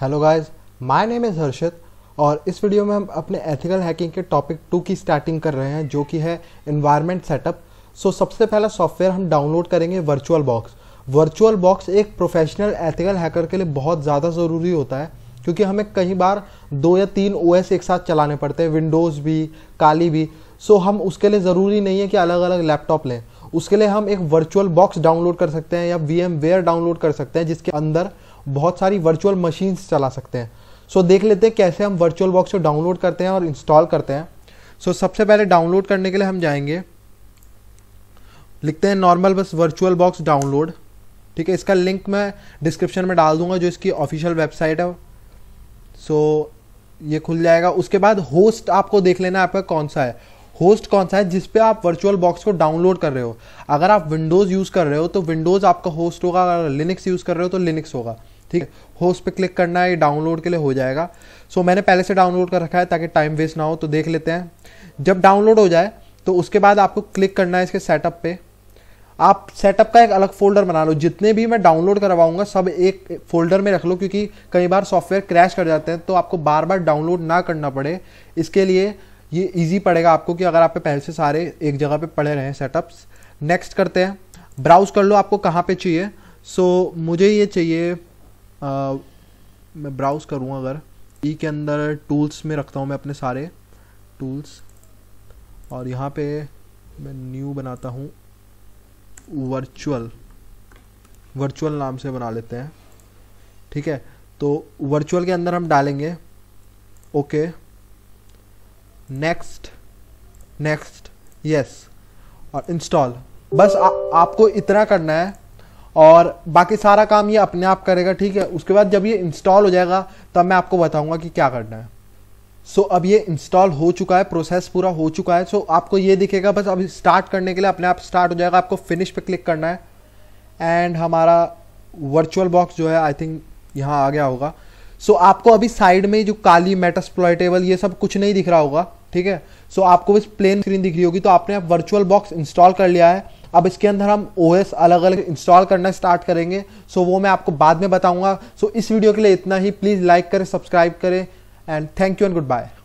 Hello guys my name is Harshit और इस video में हम अपने एथिकल हैकिंग के टॉपिक टू की स्टार्टिंग कर रहे हैं जो कि है इन्वायरमेंट सेटअप सो सबसे पहला सॉफ्टवेयर हम डाउनलोड करेंगे वर्चुअल बॉक्स वर्चुअल बॉक्स एक प्रोफेशनल एथिकल हैकर के लिए बहुत ज़्यादा ज़रूरी होता है क्योंकि हमें कई बार दो या तीन ओ एक साथ चलाने पड़ते हैं विंडोज़ भी काली भी सो हम उसके लिए ज़रूरी नहीं है कि अलग अलग लैपटॉप लें उसके लिए हम एक वर्चुअल बॉक्स डाउनलोड कर सकते हैं या वी डाउनलोड कर सकते हैं जिसके अंदर बहुत सारी वर्चुअल मशीन्स चला सकते हैं सो so, देख लेते हैं कैसे हम वर्चुअल बॉक्स को डाउनलोड करते हैं और इंस्टॉल करते हैं सो so, सबसे पहले डाउनलोड करने के लिए हम जाएंगे लिखते हैं नॉर्मल बस वर्चुअल बॉक्स डाउनलोड ठीक है इसका लिंक मैं डिस्क्रिप्शन में डाल दूंगा जो इसकी ऑफिशियल वेबसाइट है सो so, ये खुल जाएगा उसके बाद होस्ट आपको देख लेना आपका कौन सा है होस्ट कौन सा है जिस पे आप वर्चुअल बॉक्स को डाउनलोड कर रहे हो अगर आप विंडोज़ यूज़ कर रहे हो तो विंडोज़ आपका होस्ट होगा अगर लिनिक्स यूज़ कर रहे हो तो लिनिक्स होगा ठीक है होस्ट पे क्लिक करना है डाउनलोड के लिए हो जाएगा सो so, मैंने पहले से डाउनलोड कर रखा है ताकि टाइम वेस्ट ना हो तो देख लेते हैं जब डाउनलोड हो जाए तो उसके बाद आपको क्लिक करना है इसके सेटअप पे आप सेटअप का एक अलग फोल्डर बना लो जितने भी मैं डाउनलोड करवाऊंगा सब एक फोल्डर में रख लो क्योंकि कई बार सॉफ्टवेयर क्रैश कर जाते हैं तो आपको बार बार डाउनलोड ना करना पड़े इसके लिए ये इजी पड़ेगा आपको कि अगर आपके पहले से सारे एक जगह पे पड़े रहे सेटअप्स नेक्स्ट करते हैं ब्राउज कर लो आपको कहाँ पे चाहिए सो so, मुझे ये चाहिए आ, मैं ब्राउज करूँ अगर ई e के अंदर टूल्स में रखता हूँ मैं अपने सारे टूल्स और यहाँ पे मैं न्यू बनाता हूँ वर्चुअल वर्चुअल नाम से बना लेते हैं ठीक है तो वर्चुअल के अंदर हम डालेंगे okay okay. Next next yes और इंस्टॉल बस आ, आपको इतना करना है और बाकी सारा काम ये अपने आप करेगा ठीक है उसके बाद जब ये इंस्टॉल हो जाएगा तब मैं आपको बताऊंगा कि क्या करना है सो so, अब ये इंस्टॉल हो चुका है प्रोसेस पूरा हो चुका है सो so, आपको ये दिखेगा बस अब स्टार्ट करने के लिए अपने आप स्टार्ट हो जाएगा आपको फिनिश पे क्लिक करना है एंड हमारा वर्चुअल बॉक्स जो है आई थिंक यहाँ आ गया होगा सो so, आपको अभी साइड में जो काली मेटास्प्लॉयटेबल ये सब कुछ नहीं दिख रहा होगा ठीक है सो आपको बस प्लेन स्क्रीन दिख रही होगी तो आपने वर्चुअल बॉक्स इंस्टॉल कर लिया है अब इसके अंदर हम ओ अलग अलग इंस्टॉल करना स्टार्ट करेंगे सो वो मैं आपको बाद में बताऊंगा सो इस वीडियो के लिए इतना ही प्लीज़ लाइक करें सब्सक्राइब करें and thank you and good bye